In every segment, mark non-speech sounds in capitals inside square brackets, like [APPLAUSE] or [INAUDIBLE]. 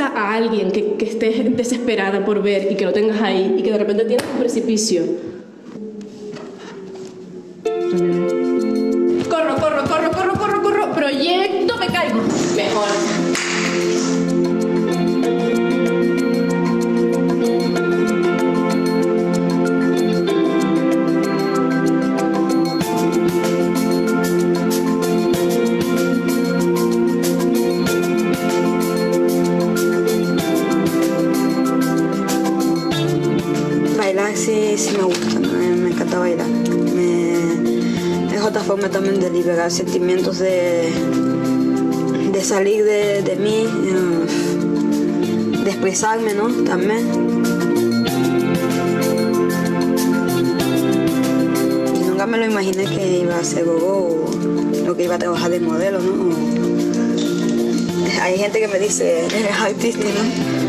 a alguien que, que desesperada por ver y que lo tengas ahí y que de repente tienes un precipicio sí, sí me gusta, me, encanta bailar. es otra forma también de liberar sentimientos, de, salir de, mí, eh, de expresarme, ¿no? También. nunca me lo imaginé que iba a ser gogo o que iba a trabajar de modelo, ¿no? Hay gente que me dice, eres artista, ¿no?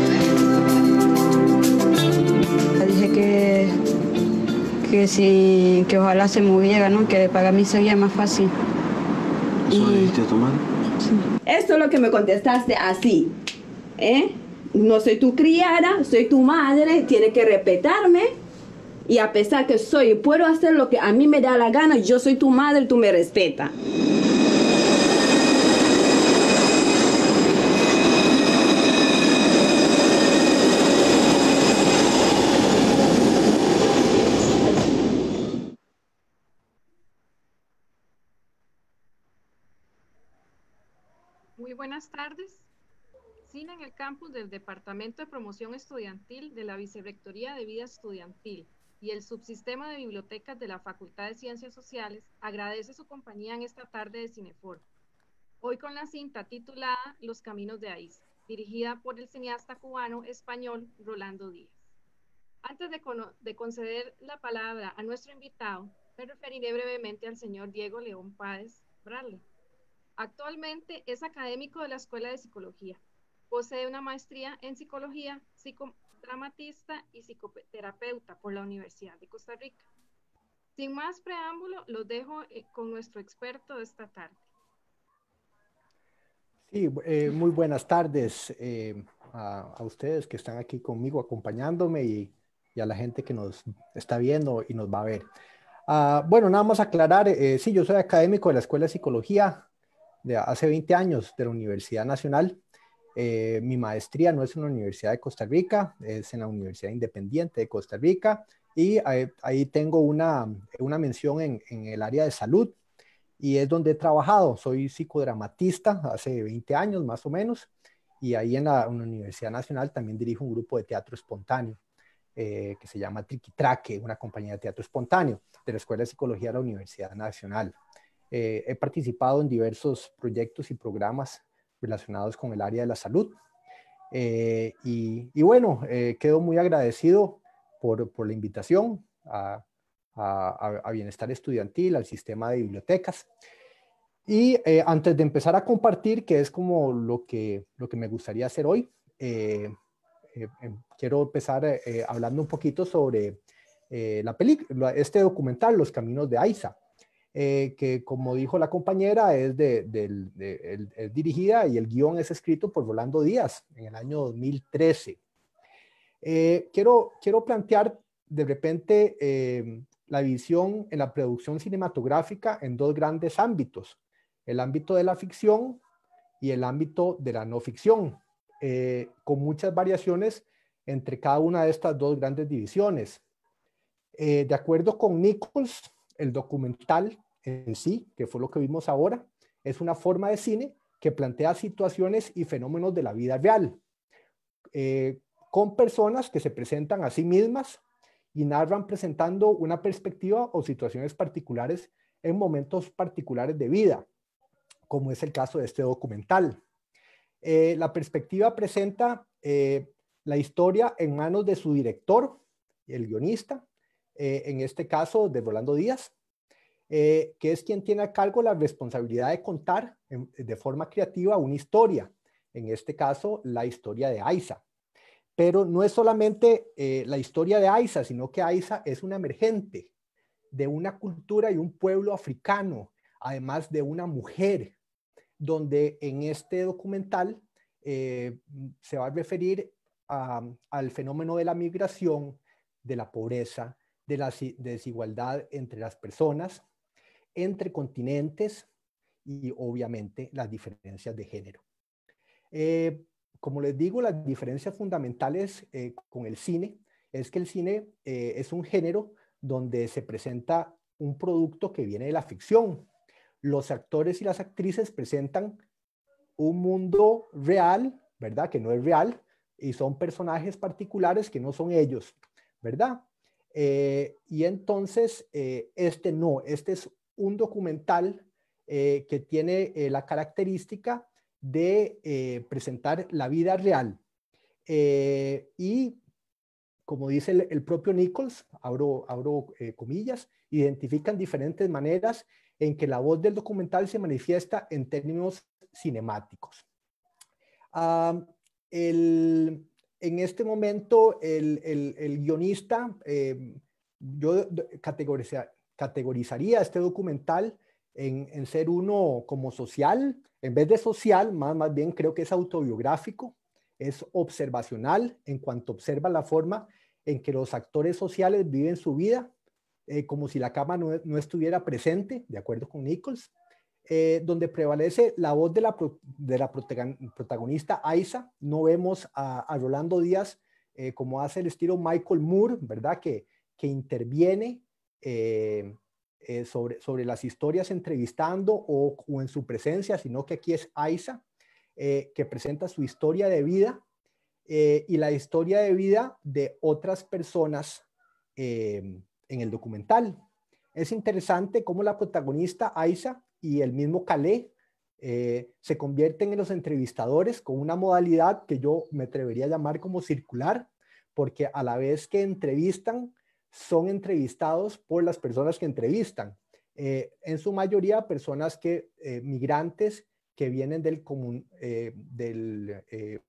que si ojalá se moviera, ¿no? Que para mí sería más fácil. ¿Eso tu madre. Sí. Esto es lo que me contestaste así, ¿eh? No soy tu criada, soy tu madre, tiene que respetarme. Y a pesar que soy, puedo hacer lo que a mí me da la gana, yo soy tu madre, tú me respetas. tardes. en el campus del Departamento de Promoción Estudiantil de la Vicerrectoría de Vida Estudiantil y el subsistema de bibliotecas de la Facultad de Ciencias Sociales agradece su compañía en esta tarde de Cinefor. Hoy con la cinta titulada Los Caminos de Aís, dirigida por el cineasta cubano español Rolando Díaz. Antes de, conceder la palabra a nuestro invitado, me referiré brevemente al señor Diego León Páez Bradley, Actualmente es académico de la Escuela de Psicología. Posee una maestría en psicología, psicodramatista y psicoterapeuta por la Universidad de Costa Rica. Sin más preámbulo, los dejo eh, con nuestro experto de esta tarde. Sí, eh, muy buenas tardes eh, a, ustedes que están aquí conmigo acompañándome y, a la gente que nos está viendo y nos va a ver. Ah, bueno, nada más aclarar, sí, yo soy académico de la Escuela de Psicología, de hace 20 años de la Universidad Nacional. Eh, mi maestría no es en la Universidad de Costa Rica, es en la Universidad Independiente de Costa Rica y ahí, tengo una, mención en, el área de salud y es donde he trabajado. Soy psicodramatista hace 20 años más o menos y ahí en la, Universidad Nacional también dirijo un grupo de teatro espontáneo. Eh, que se llama Triquitraque, una compañía de teatro espontáneo de la Escuela de Psicología de la Universidad Nacional. Eh, he participado en diversos proyectos y programas relacionados con el área de la salud. Eh, y, bueno, eh, quedo muy agradecido por, la invitación a, Bienestar Estudiantil, al sistema de bibliotecas. Y antes de empezar a compartir, que es como lo que, lo que me gustaría hacer hoy, quiero empezar hablando un poquito sobre la este documental, Los Caminos de Aiza. Eh, que como dijo la compañera, es, de, dirigida y el guión es escrito por Volando Díaz en el año 2013. Eh, quiero, quiero plantear de repente eh, la visión en la producción cinematográfica en dos grandes ámbitos, el ámbito de la ficción y el ámbito de la no ficción, con muchas variaciones entre cada una de estas dos grandes divisiones. de acuerdo con Nichols, el documental en sí, que fue lo que vimos ahora, es una forma de cine que plantea situaciones y fenómenos de la vida real, eh, con personas que se presentan a sí mismas y narran presentando una perspectiva o situaciones particulares en momentos particulares de vida, como es el caso de este documental. Eh, la perspectiva presenta eh, la historia en manos de su director, el guionista, en este caso de Rolando Díaz, eh, que es quien tiene a cargo la responsabilidad de contar de forma creativa una historia, en este caso la historia de Aiza. Pero no es solamente eh, la historia de Aiza, sino que Aiza es una emergente de una cultura y un pueblo africano, además de una mujer, donde en este documental eh, se va a referir al fenómeno de la migración, de la pobreza, de la desigualdad entre las personas entre continentes y obviamente las diferencias de género. Eh, como les digo, las diferencias fundamentales eh, con el cine es que el cine eh, es un género donde se presenta un producto que viene de la ficción. Los actores y las actrices presentan un mundo real, ¿verdad? Que no es real y son personajes particulares que no son ellos, ¿verdad? y entonces, este no, este es un documental eh, que tiene eh, la característica de eh, presentar la vida real. y como dice el, propio Nichols, abro, abro comillas, identifican diferentes maneras en que la voz del documental se manifiesta en términos cinemáticos. Ah, el, en este momento, el, el guionista yo categorizar categorizaría este documental en, ser uno como social, en vez de social, más, más bien creo que es autobiográfico, es observacional en cuanto observa la forma en que los actores sociales viven su vida, eh, como si la cama no, estuviera presente, de acuerdo con Nichols, eh, donde prevalece la voz de la, de la protagonista Aisa, no vemos a, Rolando Díaz eh, como hace el estilo Michael Moore, ¿verdad? Que, que interviene eh, eh, sobre, las historias entrevistando o, en su presencia, sino que aquí es Aiza, eh, que presenta su historia de vida y la historia de vida de otras personas en el documental. Es interesante cómo la protagonista Aiza y el mismo Calé se convierten en los entrevistadores con una modalidad que yo me atrevería a llamar como circular, porque a la vez que entrevistan, son entrevistados por las personas que entrevistan. Eh, en su mayoría personas que, eh, migrantes que vienen del, eh,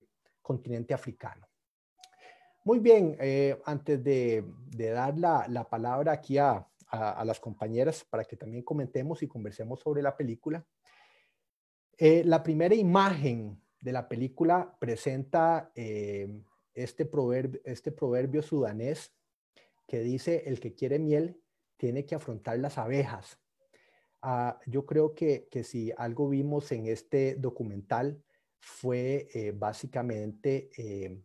continente africano. Muy bien, antes de, dar la, palabra aquí a, las compañeras para que también comentemos y conversemos sobre la película, la primera imagen de la película presenta este, este proverbio sudanés que dice el que quiere miel tiene que afrontar las abejas. Ah, yo creo que, si algo vimos en este documental fue eh, básicamente eh,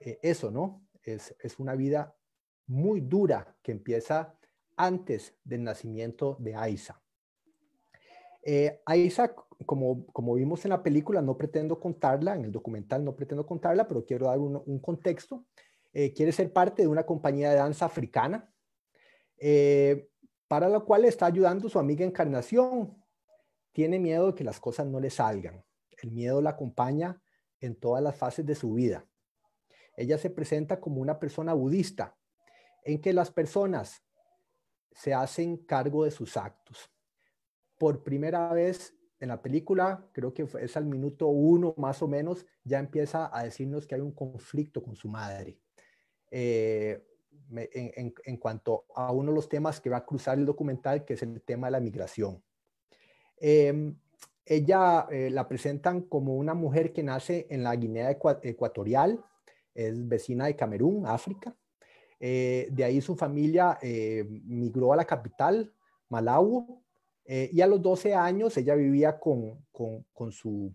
eh, eso, ¿no? Es, una vida muy dura que empieza antes del nacimiento de Aiza. Aiza, como, vimos en la película, no pretendo contarla, en el documental no pretendo contarla, pero quiero dar un contexto. Eh, quiere ser parte de una compañía de danza africana, eh, para la cual está ayudando su amiga Encarnación. Tiene miedo de que las cosas no le salgan. El miedo la acompaña en todas las fases de su vida. Ella se presenta como una persona budista, en que las personas se hacen cargo de sus actos. Por primera vez en la película, creo que es al minuto uno más o menos, ya empieza a decirnos que hay un conflicto con su madre. Eh, en, cuanto a uno de los temas que va a cruzar el documental, que es el tema de la migración. Em, ella eh, la presentan como una mujer que nace en la Guinea Ecuatorial, es vecina de Camerún, África. Eh, de ahí su familia migró a la capital, Malabo, y a los 12 años ella vivía con su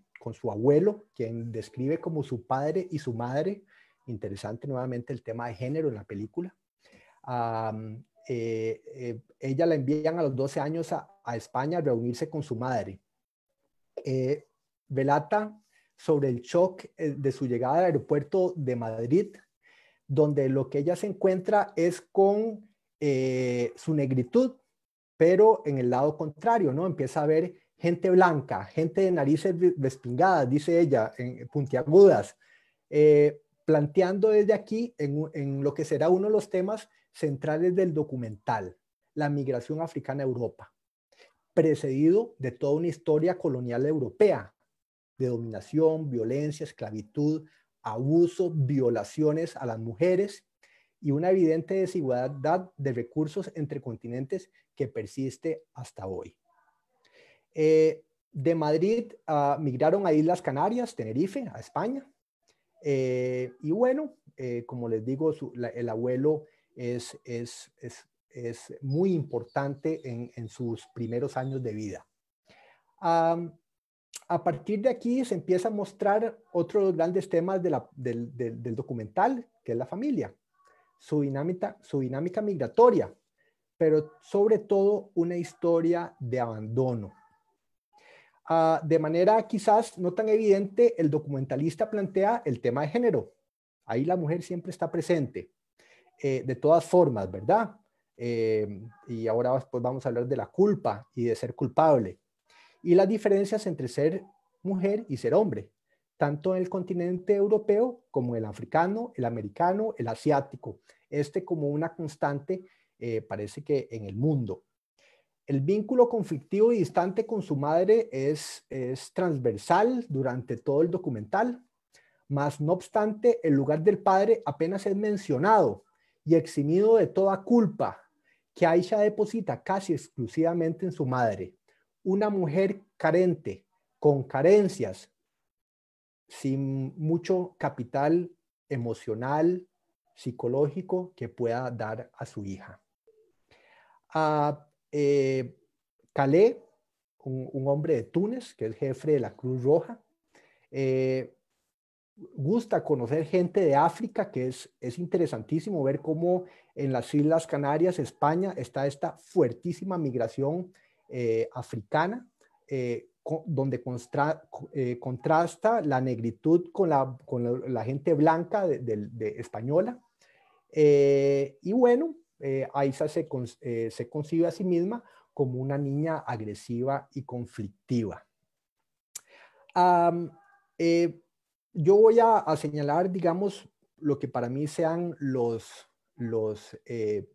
abuelo, quien describe como su padre y su madre, interesante nuevamente el tema de género en la película. Eh, eh, ella la envían a los 12 años a, España a reunirse con su madre. velata eh, sobre el shock de su llegada al aeropuerto de Madrid, donde lo que ella se encuentra es con su negritud, pero en el lado contrario, ¿no? Empieza a ver gente blanca, gente de narices respingadas, dice ella, en, puntiagudas, planteando desde aquí en, lo que será uno de los temas centrales del documental, la migración africana a Europa, precedido de toda una historia colonial europea de dominación, violencia, esclavitud, abuso, violaciones a las mujeres y una evidente desigualdad de recursos entre continentes que persiste hasta hoy. Eh, de Madrid ah, migraron a Islas Canarias, Tenerife, a España, eh, y bueno, eh, como les digo, el abuelo es, muy importante en, sus primeros años de vida. a partir de aquí se empieza a mostrar otro de los grandes temas del, documental, que es la familia, su dinámica migratoria, pero sobre todo una historia de abandono Ah, de manera quizás no tan evidente, el documentalista plantea el tema de género. Ahí la mujer siempre está presente, eh, de todas formas, ¿verdad? Eh, y ahora vamos a hablar de la culpa y de ser culpable. Y las diferencias entre ser mujer y ser hombre, tanto en el continente europeo como el africano, el americano, el asiático. Este como una constante eh, parece que en el mundo. El vínculo conflictivo y distante con su madre es, es transversal durante todo el documental, mas no obstante, el lugar del padre apenas es mencionado y eximido de toda culpa que Aisha deposita casi exclusivamente en su madre, una mujer carente, con carencias, sin mucho capital emocional, psicológico que pueda dar a su hija. Ah, eh, Calé, un, hombre de Túnez, que es jefe de la Cruz Roja, eh, gusta conocer gente de África, que es, es interesantísimo ver cómo en las Islas Canarias, España, está esta fuertísima migración eh, africana, eh, donde contrasta la negritud con la, gente blanca de, española. y bueno, eh, Aiza eh, se, concibe a sí misma como una niña agresiva y conflictiva. Eh, yo voy a, señalar, digamos, lo que para mí sean los, eh,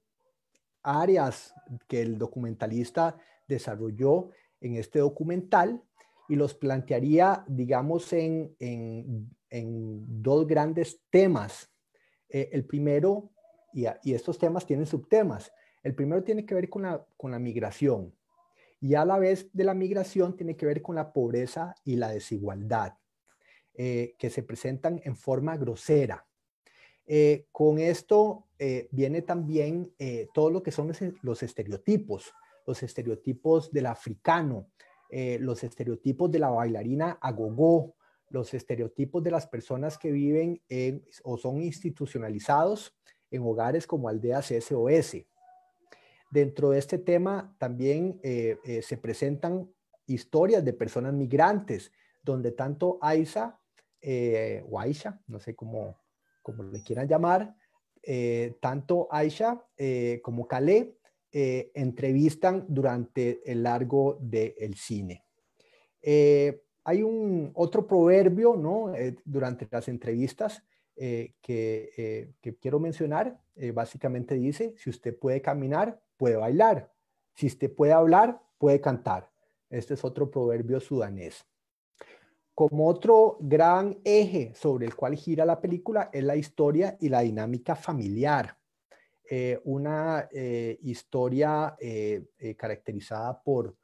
áreas que el documentalista desarrolló en este documental y los plantearía, digamos, en, dos grandes temas. el primero y, estos temas tienen subtemas. El primero tiene que ver con la, migración y a la vez de la migración tiene que ver con la pobreza y la desigualdad eh, que se presentan en forma grosera. Eh, con esto eh, viene también todo lo que son los estereotipos, los estereotipos del africano, los estereotipos de la bailarina agogó, los estereotipos de las personas que viven o son institucionalizados en hogares como aldeas SOS. Dentro de este tema también eh, eh, se presentan historias de personas migrantes, donde tanto Aisha eh, o Aisha, no sé cómo, le quieran llamar, tanto Aisha como Calé entrevistan durante el largo del cine. hay un otro proverbio, durante las entrevistas eh, eh, que, quiero mencionar, eh, básicamente dice, si usted puede caminar, puede bailar. Si usted puede hablar, puede cantar. Este es otro proverbio sudanés. Como otro gran eje sobre el cual gira la película es la historia y la dinámica familiar. una historia caracterizada por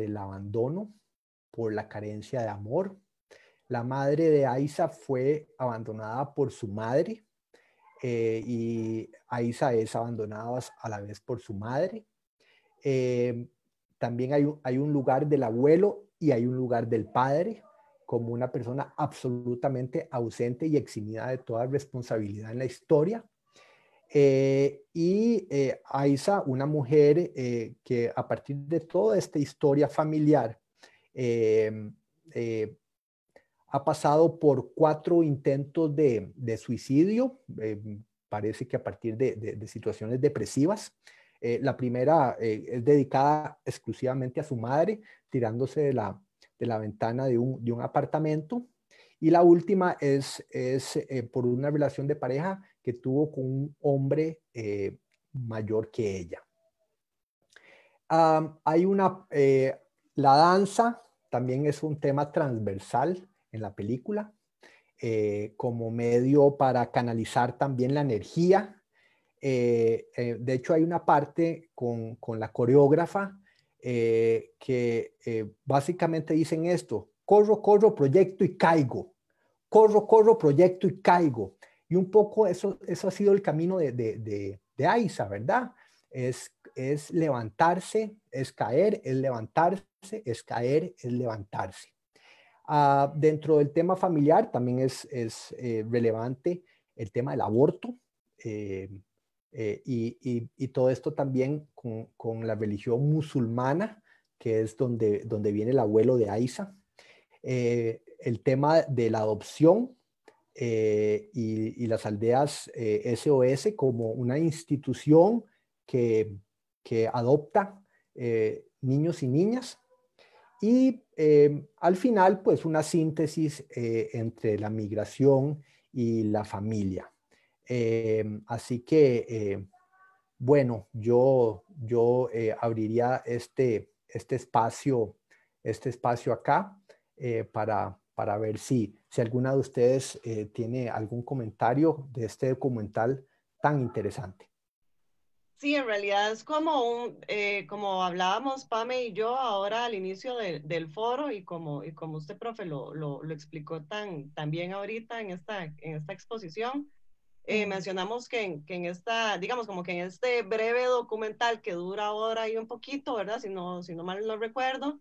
el abandono, por la carencia de amor, la madre de Aiza fue abandonada por su madre eh, y Aiza es abandonada a la vez por su madre. Eh, también hay un, lugar del abuelo y hay un lugar del padre como una persona absolutamente ausente y eximida de toda responsabilidad en la historia. Eh, y Aiza, una mujer que a partir de toda esta historia familiar, ha pasado por cuatro intentos de, de suicidio, eh, parece que a partir de, de, situaciones depresivas. Eh, la primera eh, es dedicada exclusivamente a su madre, tirándose de la, de la ventana de un, de un apartamento. Y la última es, es por una relación de pareja que tuvo con un hombre mayor que ella. hay una, la danza también es un tema transversal en la película, eh, como medio para canalizar también la energía. Eh, eh, de hecho, hay una parte con, con la coreógrafa que básicamente dicen esto, corro, corro, proyecto y caigo, corro, corro, proyecto y caigo. Y un poco eso, eso ha sido el camino de, de, de, de ¿verdad? Es, es levantarse, es caer, es levantarse, es caer, es levantarse. Ah, dentro del tema familiar también es, eh, relevante el tema del aborto eh, eh, y, todo esto también con, la religión musulmana, que es donde, viene el abuelo de Aisa. el tema de la adopción y, las aldeas SOS como una institución que adopta niños y niñas y eh, al final, pues una síntesis eh, entre la migración y la familia. Eh, así que, bueno, yo, abriría este, este, espacio, este espacio acá para, para ver si, si alguna de ustedes tiene algún comentario de este documental tan interesante. Sí, en realidad es como un, eh, como hablábamos Pame y yo ahora al inicio del foro y como, y como usted, profe, lo, lo, explicó tan, tan, bien ahorita en esta, en esta exposición, eh, mencionamos que en, que en, esta, digamos como que en este breve documental que dura ahora y un poquito, ¿verdad? Si no, si no mal lo recuerdo,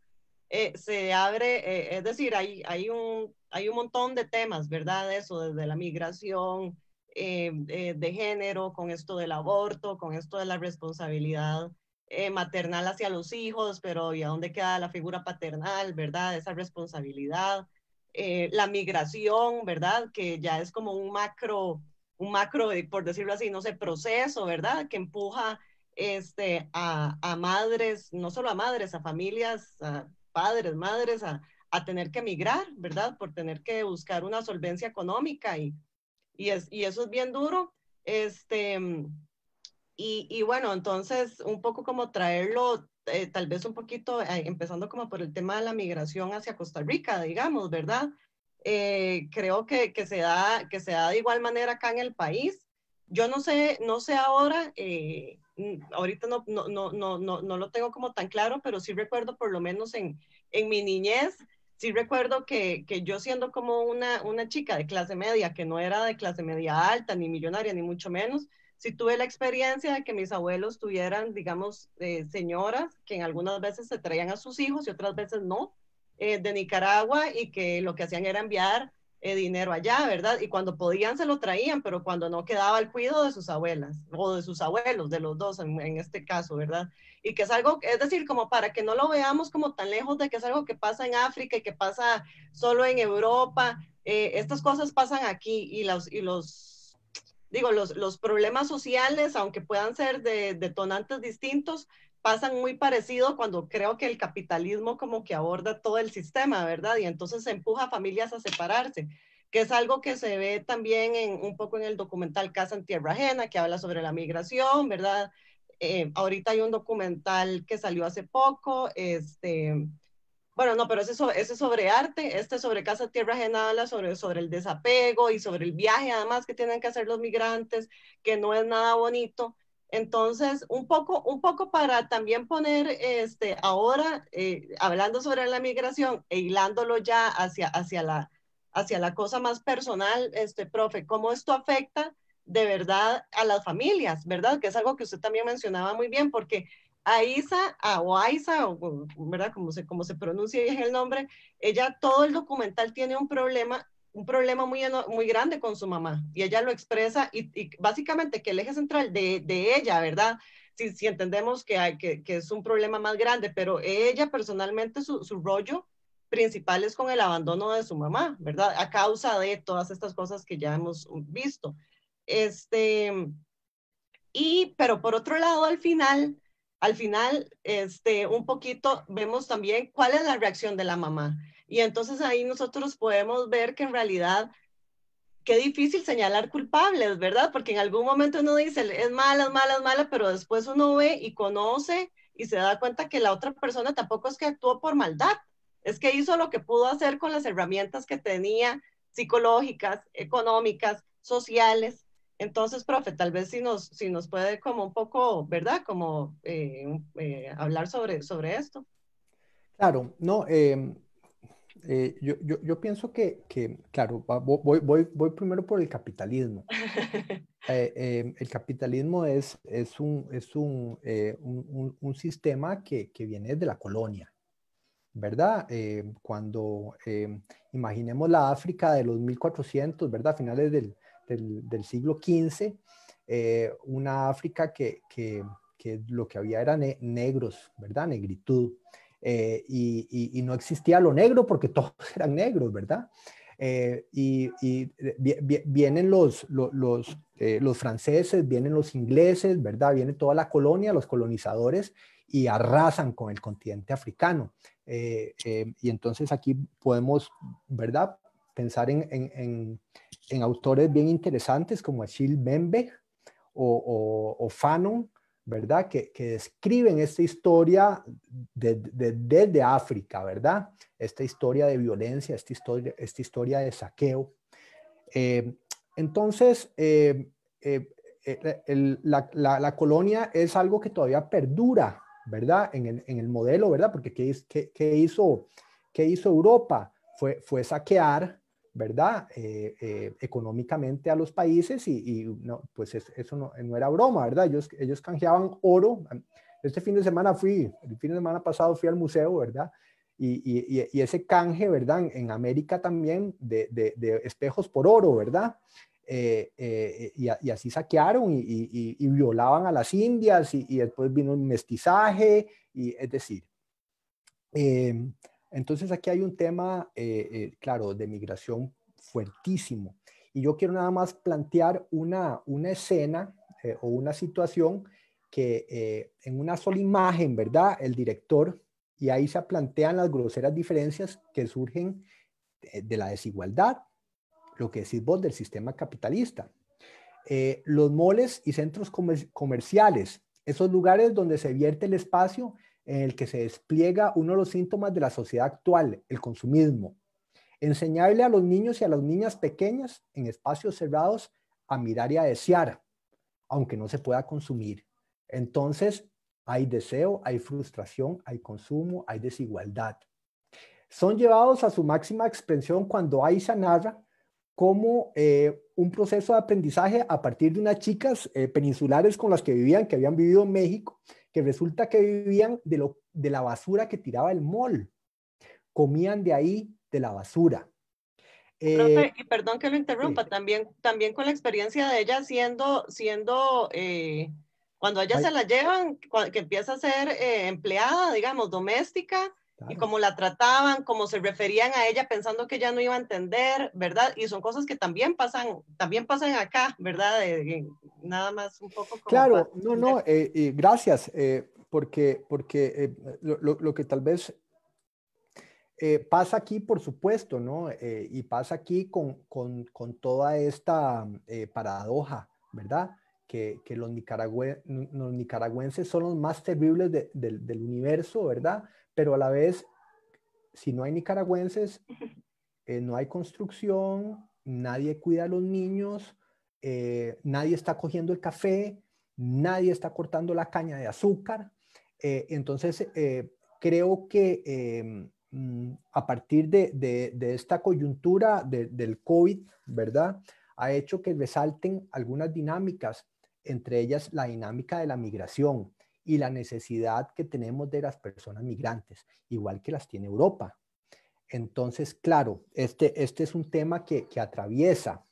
eh, se abre, es decir, hay, hay, un, hay un montón de temas, ¿verdad? Eso, desde la migración, eh, eh, de género, con esto del aborto, con esto de la responsabilidad eh, maternal hacia los hijos, pero ¿y a dónde queda la figura paternal, verdad? Esa responsabilidad, la migración, ¿verdad? Que ya es como un macro, un macro, por decirlo así, no sé, proceso, ¿verdad? Que empuja este, a, a madres, no solo a madres, a familias, a padres, madres, a, a tener que migrar, ¿verdad? Por tener que buscar una solvencia económica y, y, y eso es bien duro. Este, y, y bueno, entonces un poco como traerlo, eh, tal vez un poquito, eh, empezando como por el tema de la migración hacia Costa Rica, digamos, ¿verdad? Eh, creo que, que, se da, que se da de igual manera acá en el país. Yo no sé, no sé ahora, ahorita no, no, no, no, lo tengo como tan claro, pero sí recuerdo por lo menos en, en mi niñez sí recuerdo que, yo siendo como una, una, chica de clase media, que no era de clase media alta, ni millonaria, ni mucho menos, sí tuve la experiencia de que mis abuelos tuvieran, digamos, eh, señoras que en algunas veces se traían a sus hijos y otras veces no, eh, de Nicaragua y que lo que hacían era enviar eh, dinero allá, ¿verdad? Y cuando podían se lo traían, pero cuando no quedaba el cuidado de sus abuelas o de sus abuelos, de los dos en, este caso, ¿verdad? Y que es algo, es decir, como para que no lo veamos como tan lejos de que es algo que pasa en África y que pasa solo en Europa, eh, estas cosas pasan aquí y los, y los digo, los, los problemas sociales, aunque puedan ser de detonantes distintos, pasan muy parecido cuando creo que el capitalismo como que aborda todo el sistema, ¿verdad? Y entonces se empuja a familias a separarse, que es algo que se ve también en, un poco en el documental Casa en Tierra Ajena, que habla sobre la migración, ¿verdad? Eh, ahorita hay un documental que salió hace poco, este, bueno, no, pero ese, es sobre arte, este sobre Casa Tierra Ajena habla sobre, sobre el desapego y sobre el viaje además que tienen que hacer los migrantes, que no es nada bonito. Entonces, un poco, un poco para también poner este, ahora, eh, hablando sobre la migración e hilándolo ya hacia, hacia, la, hacia la cosa más personal, este, profe, ¿cómo esto afecta de verdad a las familias, verdad? Que es algo que usted también mencionaba muy bien, porque a Isa, a ¿verdad? Como se, como se pronuncia bien el nombre, ella todo el documental tiene un problema un problema muy, muy grande con su mamá y ella lo expresa y, básicamente que el eje central de, ella, ¿verdad? Si, si entendemos que, hay, que, es un problema más grande, pero ella personalmente su, su rollo principal es con el abandono de su mamá, ¿verdad? A causa de todas estas cosas que ya hemos visto. Este, y, pero por otro lado, al final, al final, este, un poquito vemos también cuál es la reacción de la mamá. Y entonces ahí nosotros podemos ver que en realidad, qué difícil señalar culpables, ¿verdad? Porque en algún momento uno dice, es mala, es mala, es mala, pero después uno ve y conoce y se da cuenta que la otra persona tampoco es que actuó por maldad, es que hizo lo que pudo hacer con las herramientas que tenía psicológicas, económicas, sociales, entonces, profe, tal vez si nos, si nos puede como un poco, ¿verdad? Como eh, eh, hablar sobre, sobre esto. Claro, no, em, eh, yo, yo, pienso que, que claro, voy, voy, voy, primero por el capitalismo. [LAUGHS] Em, el capitalismo es, es, un, es un, un, un sistema que, que, viene de la colonia, ¿verdad? Em, cuando imaginemos la África de los 1400, ¿verdad? Finales del del, siglo XV, eh, una África que, lo que había eran negros, ¿verdad? Negritud. Eh, y, no existía lo negro porque [LAUGHS] todos eran negros, ¿verdad? Eh, y, vienen los, los, los, franceses, vienen los ingleses, ¿verdad? Viene toda la colonia, los colonizadores, y arrasan con el continente africano. y entonces aquí podemos, ¿verdad? pensar en, autores bien interesantes como Achille Bembe o, Fanon, ¿verdad? Que, describen esta historia desde África, ¿verdad? Esta historia de violencia, esta historia, esta historia de saqueo. Eh, entonces, eh, eh, la, colonia es algo que todavía perdura, ¿verdad? En el, modelo, ¿verdad? Porque ¿qué, hizo, qué hizo Europa? Fue, fue saquear, ¿verdad? Eh, eh, económicamente a los países y, no, pues eso no, no, era broma, ¿verdad? Ellos, ellos canjeaban oro. Este fin de semana fui, el fin de semana pasado fui al museo, ¿verdad? Y, ese canje, ¿verdad? En América también de, espejos por oro, ¿verdad? Eh, y, así saquearon y, violaban a las indias y, después vino el mestizaje, y es decir, entonces aquí hay un tema, eh, eh, claro, de migración fuertísimo. Y yo quiero nada más plantear una, escena eh, o una situación que en una sola imagen, ¿verdad? El director, y ahí se plantean las groseras diferencias que surgen de, la desigualdad, lo que decís vos del sistema capitalista. los moles y centros comerciales, esos lugares donde se vierte el espacio en el que se despliega uno de los síntomas de la sociedad actual, el consumismo. Enseñarle a los niños y a las niñas pequeñas en espacios cerrados a mirar y a desear, aunque no se pueda consumir. Entonces, hay deseo, hay frustración, hay consumo, hay desigualdad. Son llevados a su máxima expresión cuando Aisha narra como eh, un proceso de aprendizaje a partir de unas chicas eh, peninsulares con las que vivían, que habían vivido en México, que resulta que vivían de, lo, de la basura que tiraba el mol, Comían de ahí, de la basura. Eh, y perdón que lo interrumpa, también, también con la experiencia de ella siendo, siendo eh, cuando ella se la llevan, que empieza a ser eh, empleada, digamos, doméstica, y cómo la trataban, cómo se referían a ella pensando que ya no iba a entender, ¿verdad? Y son cosas que también pasan, también pasan acá, ¿verdad? nada más un poco. Como claro, no, no, eh, gracias, eh, porque, porque eh, lo, lo, que tal vez pasa aquí, por supuesto, ¿no? y pasa aquí con, con, con toda esta paradoja, ¿verdad? Que, que los, los, nicaragüenses son los más terribles del universo, ¿verdad? pero a la vez, si no hay nicaragüenses, eh, no hay construcción, nadie cuida a los niños, eh, nadie está cogiendo el café, nadie está cortando la caña de azúcar. Eh, entonces, creo que em, a partir de, esta coyuntura del COVID, ¿verdad? Ha hecho que resalten algunas dinámicas, entre ellas la dinámica de la migración y la necesidad que tenemos de las personas migrantes, igual que las tiene Europa. Entonces, claro, este, este es un tema que, que atraviesa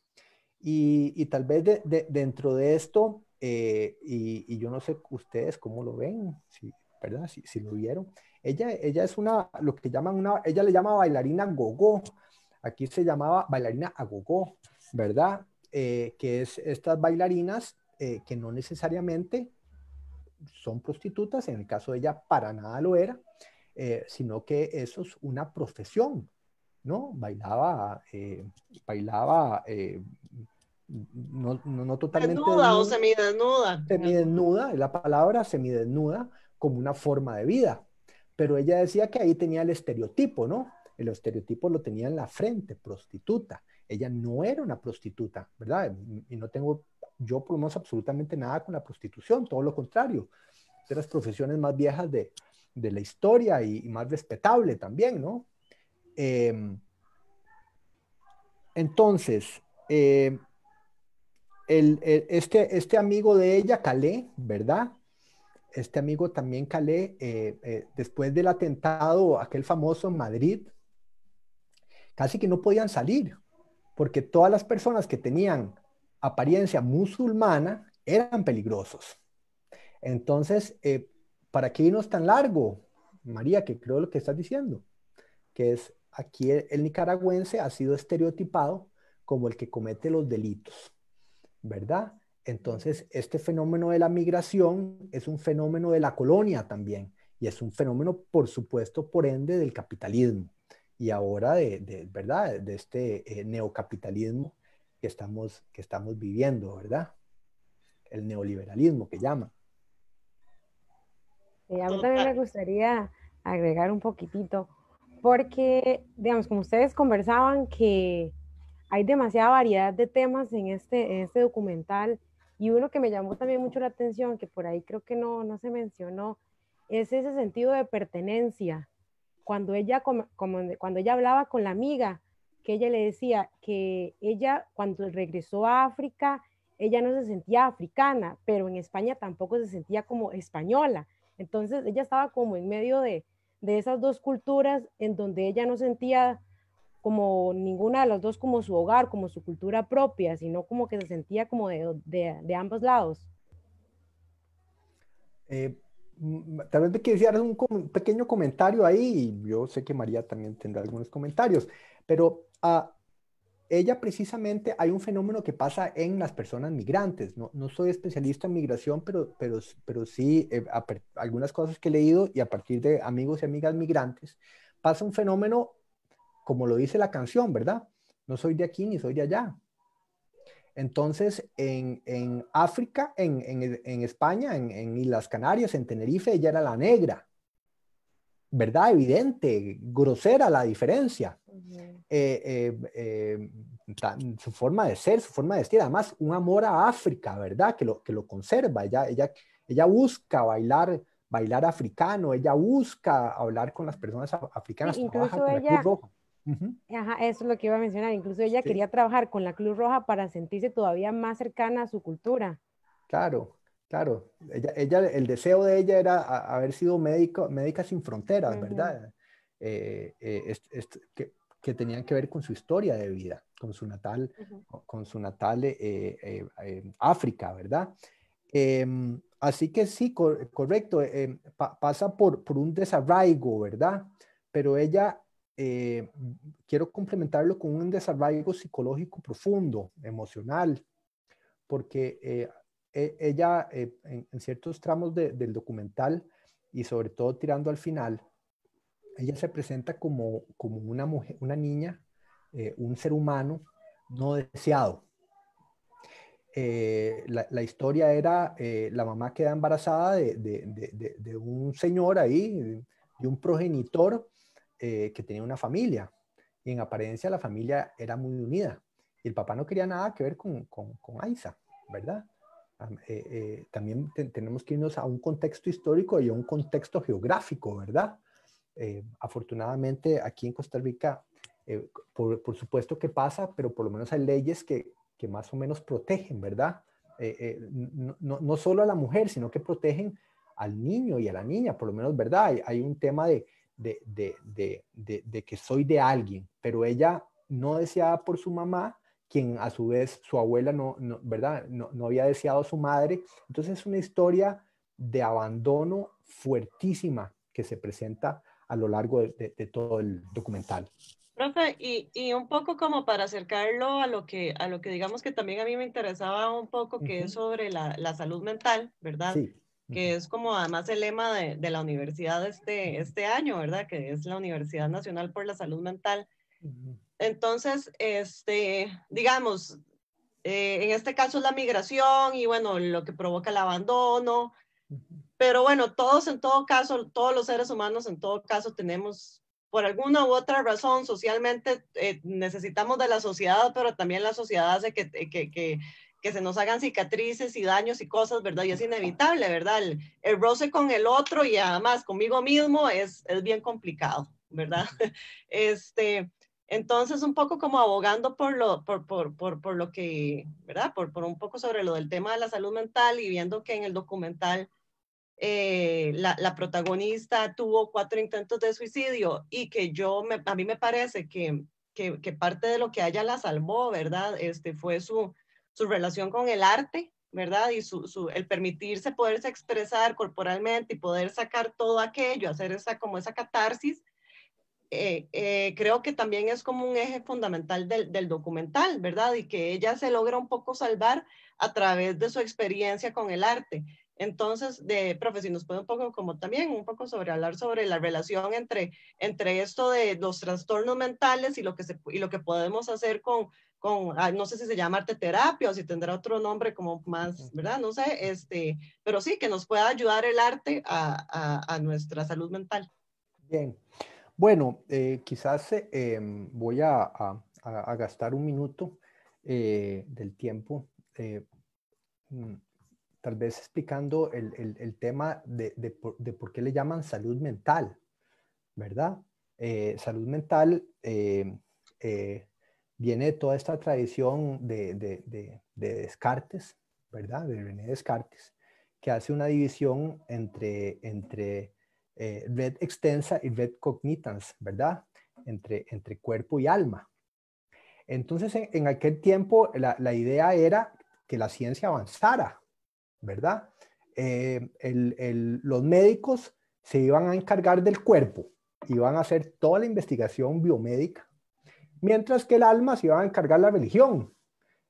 y, y, tal vez de, dentro de esto, eh, y, yo no sé ustedes cómo lo ven, si, ¿verdad? Si, si, lo vieron. Ella, ella es una, lo que llaman una, ella le llama bailarina gogo, aquí se llamaba bailarina agogo, ¿verdad? Eh, que es estas bailarinas eh, que no necesariamente son prostitutas, en el caso de ella para nada lo era, eh, sino que eso es una profesión, ¿no? Bailaba, eh, bailaba, eh, no, no, totalmente... Desnuda, desnuda o semidesnuda. Semidesnuda, la palabra semidesnuda como una forma de vida, pero ella decía que ahí tenía el estereotipo, ¿no? El estereotipo lo tenía en la frente, prostituta. Ella no era una prostituta, ¿verdad? Y no tengo yo por lo absolutamente nada con la prostitución, todo lo contrario, de las profesiones más viejas de, la historia y, más respetable también, ¿no? Em, entonces, em, este, este amigo de ella, Calé, ¿verdad? Este amigo también Calé, eh, eh, después del atentado, aquel famoso en Madrid, casi que no podían salir, porque todas las personas que tenían apariencia musulmana eran peligrosos. Entonces, eh, ¿para qué irnos tan largo, María, que creo lo que estás diciendo? Que es, aquí el, nicaragüense ha sido estereotipado como el que comete los delitos, ¿verdad? Entonces, este fenómeno de la migración es un fenómeno de la colonia también, y es un fenómeno, por supuesto, por ende, del capitalismo, y ahora de, ¿verdad?, de este eh, neocapitalismo que estamos, que estamos viviendo, ¿verdad? El neoliberalismo que llama. a mí también me gustaría agregar un poquitito, porque, digamos, como ustedes conversaban, que hay demasiada variedad de temas en este, en este documental y uno que me llamó también mucho la atención, que por ahí creo que no, no se mencionó, es ese sentido de pertenencia. Cuando ella, como, cuando ella hablaba con la amiga, que ella le decía que ella cuando regresó a África, ella no se sentía africana, pero en España tampoco se sentía como española. Entonces ella estaba como en medio de, de esas dos culturas en donde ella no sentía como ninguna de las dos como su hogar, como su cultura propia, sino como que se sentía como de, de, ambos lados. Eh, tal vez me quisiera hacer un, un, pequeño comentario ahí, y yo sé que María también tendrá algunos comentarios, pero ella precisamente hay un fenómeno que pasa en las personas migrantes. No, soy especialista en migración, pero, pero, sí eh, algunas cosas que he leído y a partir de amigos y amigas migrantes, pasa un fenómeno como lo dice la canción, ¿verdad? No soy de aquí ni soy de allá. Entonces, en, en África, en, España, en, las Canarias, en Tenerife, ella era la negra. ¿verdad? Evidente, grosera la diferencia. Eh, eh, eh, su forma de ser, su forma de vestir, además un amor a África, ¿verdad? Que lo, que lo conserva, ella, ella, busca bailar bailar africano, ella busca hablar con las personas africanas, Incluso eso es lo que iba a mencionar. Incluso ella quería trabajar con la Cruz Roja para sentirse todavía más cercana a su cultura. Claro, Claro, ella, ella, el deseo de ella era haber sido médico, médica sin fronteras, ¿verdad? Eh, eh, que, tenían que ver con su historia de vida, con su natal, con, su natal eh, África, ¿verdad? Em, así que sí, correcto, em, pasa por, por un desarraigo, ¿verdad? Pero ella, quiero complementarlo con un desarraigo psicológico profundo, emocional, porque e, ella eh, en, ciertos tramos del documental y sobre todo tirando al final, ella se presenta como, una, niña, eh, un ser humano no deseado. Eh, la, historia era la mamá queda embarazada de, un señor ahí, de un progenitor que tenía una familia. Y en apariencia la familia era muy unida. Y el papá no quería nada que ver con, con, con Aiza, ¿verdad? Eh, eh, también tenemos que irnos a un contexto histórico y a un contexto geográfico, ¿verdad? Eh, afortunadamente aquí en Costa Rica, por, por, supuesto que pasa, pero por lo menos hay leyes que, que más o menos protegen, ¿verdad? No, no, no, solo a la mujer, sino que protegen al niño y a la niña, por lo menos, ¿verdad? Hay, un tema de, de, de, de que soy de alguien, pero ella no deseada por su mamá, quien a su vez su abuela no, no ¿verdad? No, no, había deseado a su madre. Entonces es una historia de abandono fuertísima que se presenta a lo largo de, todo el documental. Profe, y, y, un poco como para acercarlo a lo, que, a lo que digamos que también a mí me interesaba un poco, que es sobre la, la, salud mental, ¿verdad? Sí. Que es como además el lema de, la universidad este, este año, ¿verdad? Que es la Universidad Nacional por la Salud Mental. Entonces, este, digamos, eh, en este caso la migración y bueno, lo que provoca el abandono. Pero bueno, todos en todo caso, todos los seres humanos en todo caso tenemos, por alguna u otra razón, socialmente eh, necesitamos de la sociedad, pero también la sociedad hace eh, que, se nos hagan cicatrices y daños y cosas, ¿verdad? Y es inevitable, ¿verdad? El, roce con el otro y además conmigo mismo es, es bien complicado, ¿verdad? [LAUGHS] Este, entonces, un poco como abogando por lo, por, por, lo que, ¿verdad? Por, por un poco sobre lo del tema de la salud mental y viendo que en el documental eh, la, protagonista tuvo cuatro intentos de suicidio y que yo, a mí me parece que, parte de lo que a ella la salvó, ¿verdad? Este fue su, su relación con el arte, ¿verdad? Y su, el permitirse poderse expresar corporalmente y poder sacar todo aquello, hacer esa, como esa catarsis eh, eh, creo que también es como un eje fundamental del, del, documental, ¿verdad? Y que ella se logra un poco salvar a través de su experiencia con el arte. Entonces, de, profe, si nos puede un poco, como también un poco sobre hablar sobre la relación entre, entre esto de los trastornos mentales y lo que, se, y lo que podemos hacer con, con, ah, no sé si se llama arte terapia o si tendrá otro nombre como más, ¿verdad? No sé, este, pero sí, que nos pueda ayudar el arte a, a, a nuestra salud mental. Bien, bueno, eh, quizás eh, em, voy a, gastar un minuto eh, del tiempo, mm, tal vez explicando el, tema de, por, qué le llaman salud mental, ¿verdad? salud mental viene de toda esta tradición de, de, Descartes, ¿verdad? De René Descartes, que hace una división entre, entre eh, red extensa y red cognitans, ¿verdad? Entre, entre cuerpo y alma. Entonces, en, aquel tiempo, la, la, idea era que la ciencia avanzara, ¿verdad? Eh, los médicos se iban a encargar del cuerpo, iban a hacer toda la investigación biomédica, mientras que el alma se iba a encargar la religión.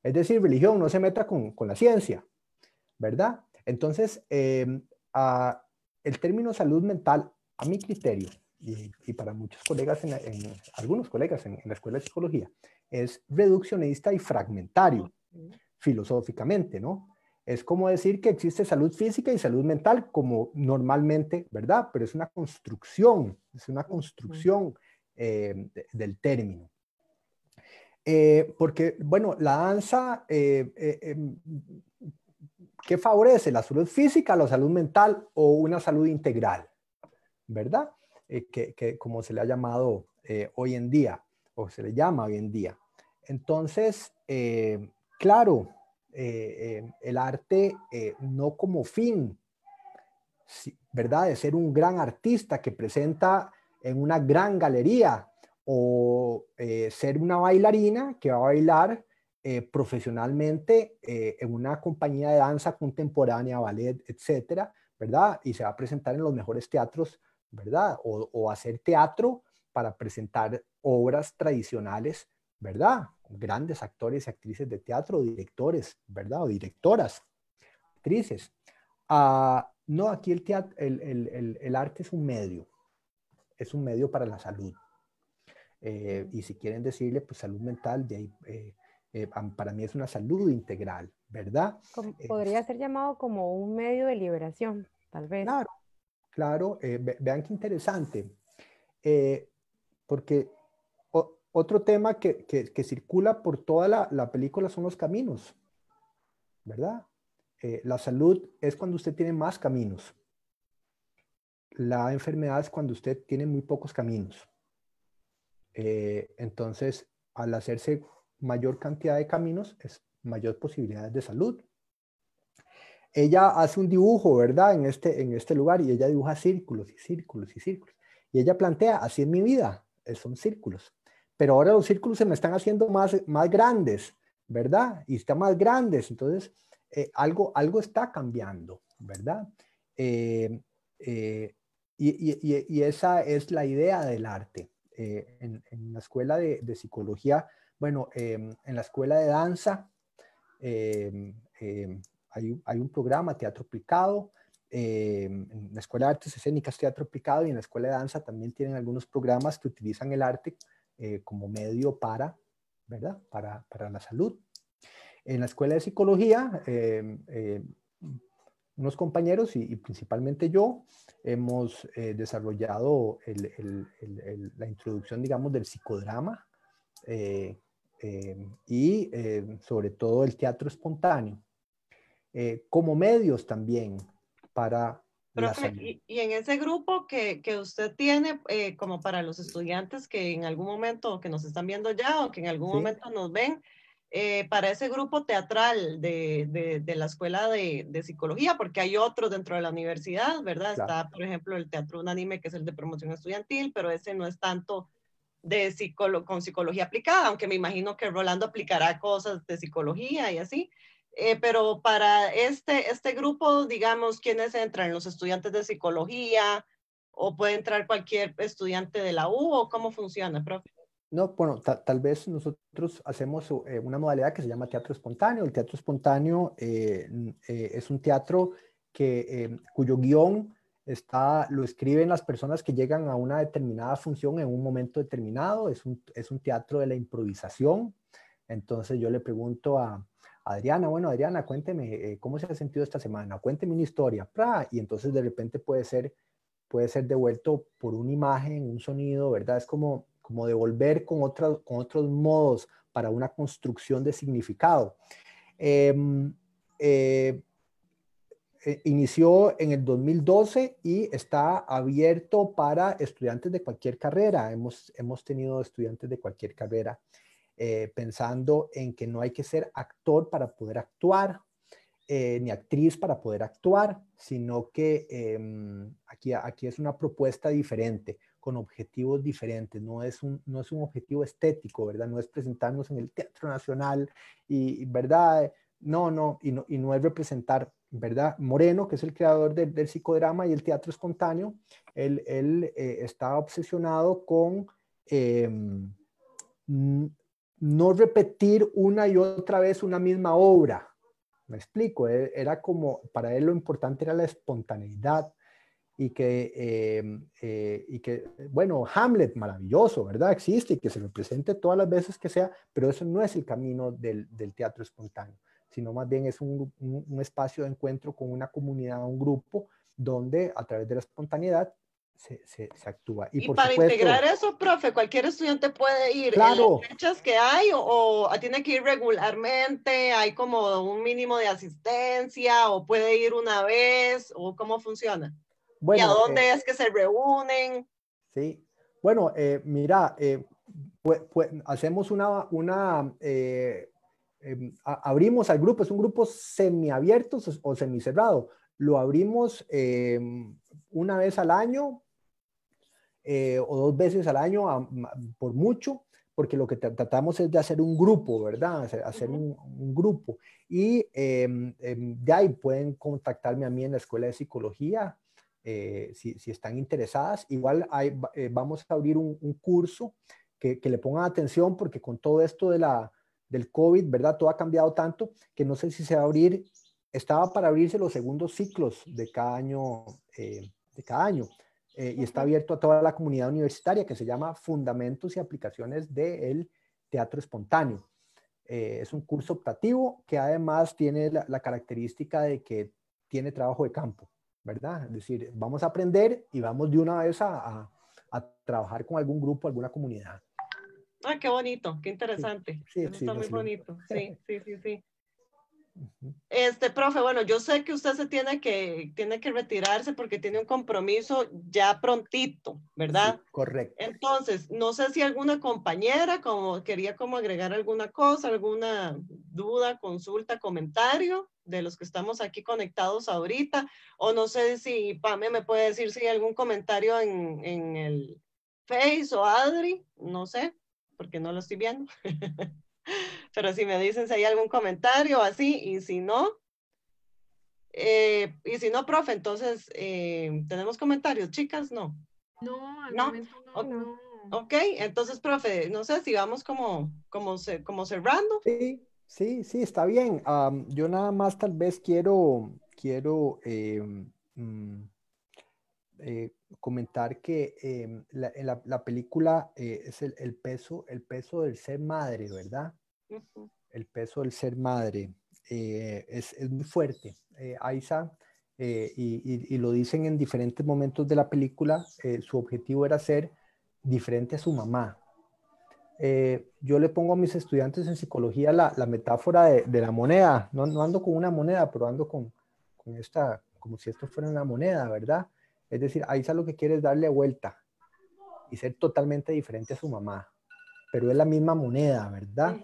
Es decir, religión no se meta con, con la ciencia, ¿verdad? Entonces, eh, a, el término salud mental, a mi criterio, y, para muchos colegas, en, algunos colegas en, la Escuela de Psicología, es reduccionista y fragmentario, filosóficamente, ¿no? Es como decir que existe salud física y salud mental, como normalmente, ¿verdad? Pero es una construcción, es una construcción eh, del término. Eh, porque, bueno, la danza eh, em, ¿Qué favorece? ¿La salud física, la salud mental o una salud integral? ¿Verdad? Eh, que, como se le ha llamado eh, hoy en día, o se le llama hoy en día. Entonces, eh, claro, el arte no como fin, ¿verdad? De ser un gran artista que presenta en una gran galería o ser una bailarina que va a bailar eh, profesionalmente eh, en una compañía de danza contemporánea, ballet, etcétera, ¿verdad? Y se va a presentar en los mejores teatros, ¿verdad? O, o hacer teatro para presentar obras tradicionales, ¿verdad? Grandes actores y actrices de teatro, directores, ¿verdad? O directoras, actrices. Ah, no, aquí el, teatro, el, arte es un medio, es un medio para la salud, eh, y si quieren decirle, pues salud mental, de ahí, eh, para mí es una salud integral, ¿verdad? Eh, podría ser llamado como un medio de liberación, tal vez. Claro, claro, eh, vean qué interesante, porque otro tema que, que, circula por toda la, la, película son los caminos, ¿verdad? la salud es cuando usted tiene más caminos. La enfermedad es cuando usted tiene muy pocos caminos. entonces, al hacerse mayor cantidad de caminos es mayor posibilidades de salud. Ella hace un dibujo, ¿verdad? En este, en este lugar y ella dibuja círculos y círculos y círculos. Y ella plantea, así es mi vida, son círculos. Pero ahora los círculos se me están haciendo más, más grandes, ¿verdad? Y están más grandes. Entonces, eh, algo, algo está cambiando, ¿verdad? Eh, eh, y, esa es la idea del arte. En, la escuela de psicología bueno, em, en la escuela de danza em, em, hay, un programa, Teatro Picado, en la Escuela de Artes Escénicas Teatro Picado y en la Escuela de Danza también tienen algunos programas que utilizan el arte eh, como medio para, ¿verdad? Para, la salud. En la Escuela de Psicología, unos compañeros y, principalmente yo hemos eh, desarrollado la introducción, digamos, del psicodrama, eh, eh, y eh, sobre todo el teatro espontáneo, eh, como medios también para... y, en ese grupo que, que usted tiene, como para los estudiantes que en algún momento, que nos están viendo ya o que en algún momento nos ven, para ese grupo teatral de, de, la Escuela de, de, Psicología, porque hay otros dentro de la universidad, ¿verdad? Está, por ejemplo, el Teatro Unánime, que es el de promoción estudiantil, pero ese no es tanto de con psicología aplicada, aunque me imagino que Rolando aplicará cosas de psicología y así. Eh, pero para este, este grupo, digamos, ¿quiénes entran? ¿Los estudiantes de psicología o puede entrar cualquier estudiante de la U o cómo funciona, profe? No, bueno, tal vez nosotros hacemos eh, una modalidad que se llama teatro espontáneo. El teatro espontáneo eh, es un teatro que, cuyo guión está, lo escriben las personas que llegan a una determinada función en un momento determinado, es un, teatro de la improvisación. Entonces yo le pregunto a, Adriana, bueno, Adriana, cuénteme eh, cómo se ha sentido esta semana, cuénteme una historia, y entonces de repente puede ser, puede ser devuelto por una imagen, un sonido, ¿verdad? Es como, como devolver con, otros con otros modos para una construcción de significado. Em, eh, eh, inició en el 2012 y está abierto para estudiantes de cualquier carrera. Hemos, hemos tenido estudiantes de cualquier carrera eh, pensando en que no hay que ser actor para poder actuar, eh, ni actriz para poder actuar, sino que em, aquí, aquí es una propuesta diferente con objetivos diferentes, no es un, no es un objetivo estético, ¿verdad? No es presentarnos en el Teatro Nacional y, ¿verdad? no, no, y no, es representar, ¿verdad? Moreno, que es el creador del psicodrama y el teatro espontáneo, él, él eh, está obsesionado con em, no repetir una y otra vez una misma obra. Me explico, e, era como, para él lo importante era la espontaneidad y que, em, eh, bueno, Hamlet, maravilloso, ¿verdad? Existe y que se represente todas las veces que sea, pero eso no es el camino del teatro espontáneo sino más bien es un, espacio de encuentro con una comunidad, un grupo, donde a través de la espontaneidad se, actúa. Y, para integrar eso, profe, cualquier estudiante puede ir claro, en las fechas que hay o, tiene que ir regularmente, hay como un mínimo de asistencia o puede ir una vez o cómo funciona. ¿Y a eh, dónde es que se reúnen? Sí, bueno, eh, mira, pues, hacemos una, una Em, abrimos al grupo, es un grupo semiabierto o semicerrado. Lo abrimos em, una vez al año eh, o dos veces al año por mucho, porque lo que tratamos es de hacer un grupo, ¿verdad? Hacer, un, grupo. Y de em, ahí pueden contactarme a mí en la Escuela de Psicología eh, si, están interesadas. Igual eh, vamos a abrir un, curso que, que le pongan atención porque con todo esto de la del COVID, ¿verdad? Todo ha cambiado tanto que no sé si se va a abrir, estaba para abrirse los segundos ciclos de cada año, eh, de cada año, eh, y está abierto a toda la comunidad universitaria que se llama Fundamentos y Aplicaciones del Teatro Espontáneo. Eh, es un curso optativo que además tiene la, característica de que tiene trabajo de campo, ¿verdad? Es decir, vamos a aprender y vamos de una vez a trabajar con algún grupo, alguna comunidad. Ah, qué bonito, qué interesante. está muy bonito. Sí, sí, sí, sí. Este, profe, bueno, yo sé que usted se tiene que, tiene que retirarse porque tiene un compromiso ya prontito, ¿verdad? correcto. Entonces, no sé si alguna compañera como, quería como agregar alguna cosa, alguna duda, consulta, comentario de los que estamos aquí conectados ahorita, o no sé si Pame me puede decir si hay algún comentario en, en el Face o Adri, no sé porque no lo estoy viendo. [LAUGHS] Pero si me dicen si hay algún comentario o así, y si no, eh, y si no, profe, entonces, eh, ¿tenemos comentarios, chicas? No. No, al ¿No? momento no, Ok, entonces, profe, no sé si vamos como, como, como cerrando. Sí, sí, sí, está bien. yo nada más tal vez quiero, quiero eh, mm, eh, comentar que em, eh, la, película eh, es el, peso, el peso del ser madre, ¿verdad? El peso del ser madre es, es, muy fuerte. Aiza, y, y, lo dicen en diferentes momentos de la película, su objetivo era ser diferente a su mamá. yo le pongo a mis estudiantes en psicología la, la metáfora de, de, la moneda. No, no, ando con una moneda, pero ando con, con esta, como si esto fuera una moneda, ¿verdad? Es decir, Aiza lo que quiere es darle vuelta y ser totalmente diferente a su mamá, pero es la misma moneda, ¿verdad?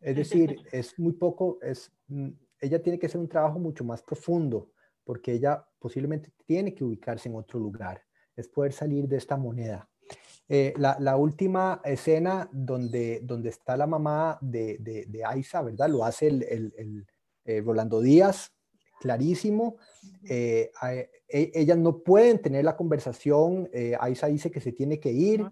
Es decir, es muy poco, es, mm, ella tiene que hacer un trabajo mucho más profundo, porque ella posiblemente tiene que ubicarse en otro lugar, es poder salir de esta moneda. Eh, la, última escena donde, donde está la mamá de, de, ¿verdad? Lo hace el, el, el eh, Rolando Díaz, clarísimo. Eh, e, e, ellas no pueden tener la conversación, eh, dice que se tiene que ir,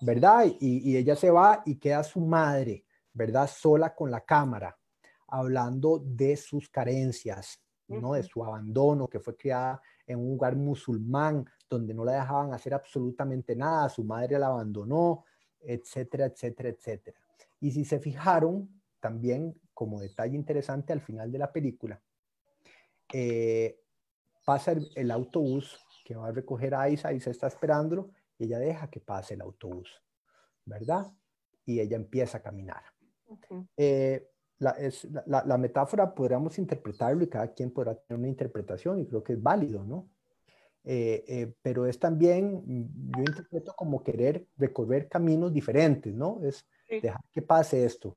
¿verdad? Y, y, ella se va y queda su madre, ¿verdad? Sola con la cámara, hablando de sus carencias, ¿no? De su abandono, que fue criada en un lugar musulmán, donde no la dejaban hacer absolutamente nada, su madre la abandonó, etcétera, etcétera, etcétera. Y si se fijaron, también como detalle interesante al final de la película, eh, pasa el, autobús que va a recoger a Isa, y se está esperando y ella deja que pase el autobús, ¿verdad? Y ella empieza a caminar. Eh, la, metáfora podríamos interpretarlo y cada quien podrá tener una interpretación y creo que es válido, ¿no? Eh, pero es también, yo interpreto como querer recorrer caminos diferentes, ¿no? Es dejar que pase esto.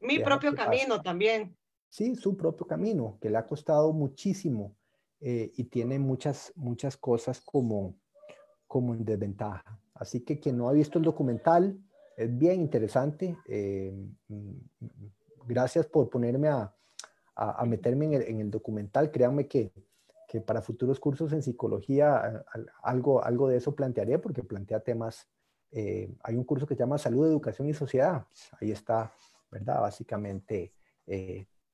Mi propio camino también sí, su propio camino, que le ha costado muchísimo eh, y tiene muchas, muchas cosas como, como en desventaja. Así que quien no ha visto el documental, es bien interesante. Eh, mm, mm, mm. gracias por ponerme a, meterme en el, documental. Créanme que, para futuros cursos en psicología algo, algo de eso plantearía, porque plantea temas. Eh, hay un curso que se llama Salud, Educación y Sociedad. Pues ahí está, ¿verdad? Básicamente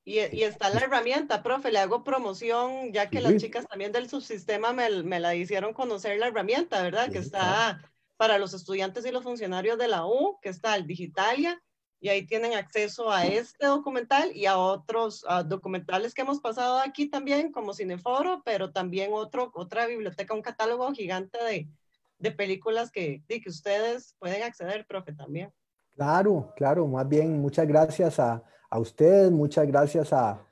y, está la herramienta, profe, le hago promoción, ya que las chicas también del subsistema me, la hicieron conocer la herramienta, ¿verdad? Que está para los estudiantes y los funcionarios de la U, que está el Digitalia, y ahí tienen acceso a este documental y a otros documentales que hemos pasado aquí también, como Cineforo, pero también otro, otra biblioteca, un catálogo gigante de, películas que, que ustedes pueden acceder, profe, también. Claro, claro, más bien muchas gracias a, a ustedes, muchas gracias a,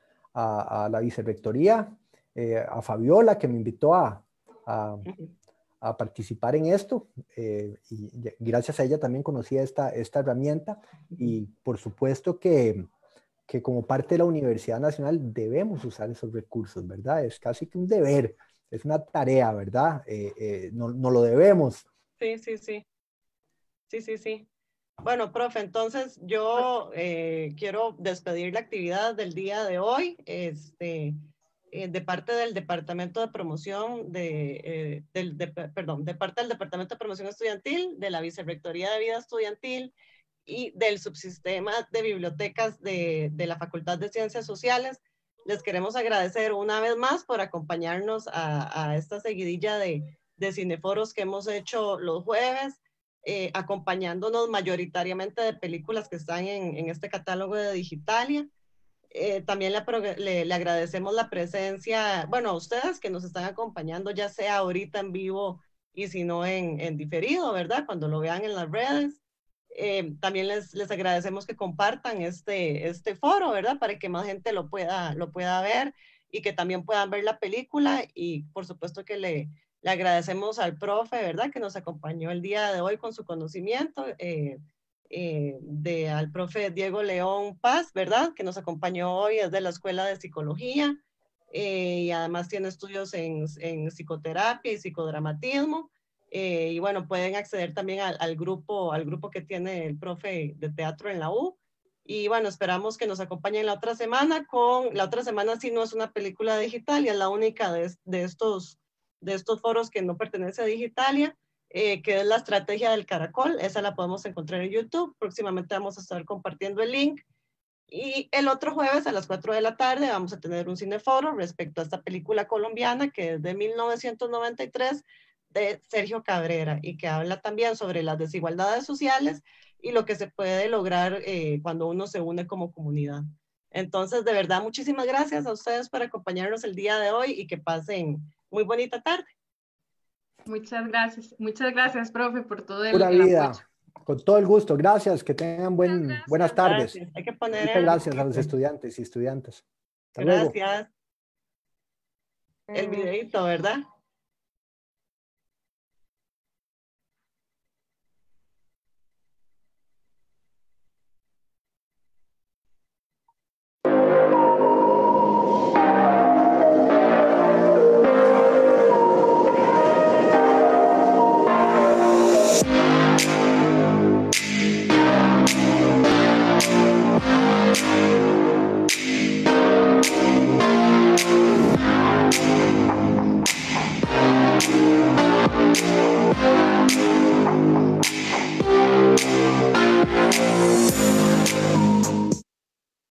la vicerrectoría, eh, a Fabiola que me invitó a, a, participar en esto. Eh, y gracias a ella también conocí esta, herramienta y por supuesto que, como parte de la Universidad Nacional debemos usar esos recursos, ¿verdad? Es casi que un deber, es una tarea, ¿verdad? Eh, no, no, lo debemos. Sí, sí, sí. Sí, sí, sí. Bueno, profe, entonces yo eh, quiero despedir la actividad del día de hoy este, eh, de parte del Departamento de Promoción, eh, de, parte del Departamento de Promoción Estudiantil, de la Vicerrectoría de Vida Estudiantil y del subsistema de bibliotecas de, la Facultad de Ciencias Sociales. Les queremos agradecer una vez más por acompañarnos a, esta seguidilla de cineforos que hemos hecho los jueves eh, acompañándonos mayoritariamente de películas que están en, este catálogo de Digitalia. Eh, también le, agradecemos la presencia, bueno, a ustedes que nos están acompañando, ya sea ahorita en vivo y si no en, diferido, ¿verdad? Cuando lo vean en las redes. Eh, también les, les, agradecemos que compartan este, este foro, ¿verdad? Para que más gente lo pueda, lo pueda ver y que también puedan ver la película y por supuesto que le, le agradecemos al profe, ¿verdad? Que nos acompañó el día de hoy con su conocimiento. Eh, eh, de, al profe Diego León Paz, ¿verdad? Que nos acompañó hoy, desde la Escuela de Psicología eh, y además tiene estudios en, en psicoterapia y psicodramatismo. y bueno, pueden acceder también al, grupo, al grupo que tiene el profe de teatro en la U. Y bueno, esperamos que nos acompañen la otra semana con, la otra semana sí no es una película digital y es la única de, de estos de estos foros que no pertenece a Digitalia, eh, que es la estrategia del caracol. Esa la podemos encontrar en YouTube. Próximamente vamos a estar compartiendo el link. Y el otro jueves a las 4 de la tarde vamos a tener un cineforo respecto a esta película colombiana que es de 1993 de Sergio Cabrera y que habla también sobre las desigualdades sociales y lo que se puede lograr eh, cuando uno se une como comunidad. Entonces, de verdad, muchísimas gracias a ustedes por acompañarnos el día de hoy y que pasen muy bonita tarde. Muchas gracias, muchas gracias, profe, por todo el, vida. Con todo el gusto, gracias, que tengan buen, buenas tardes. Hay que poner muchas gracias a los estudiantes y estudiantes. gracias. El videito, ¿verdad?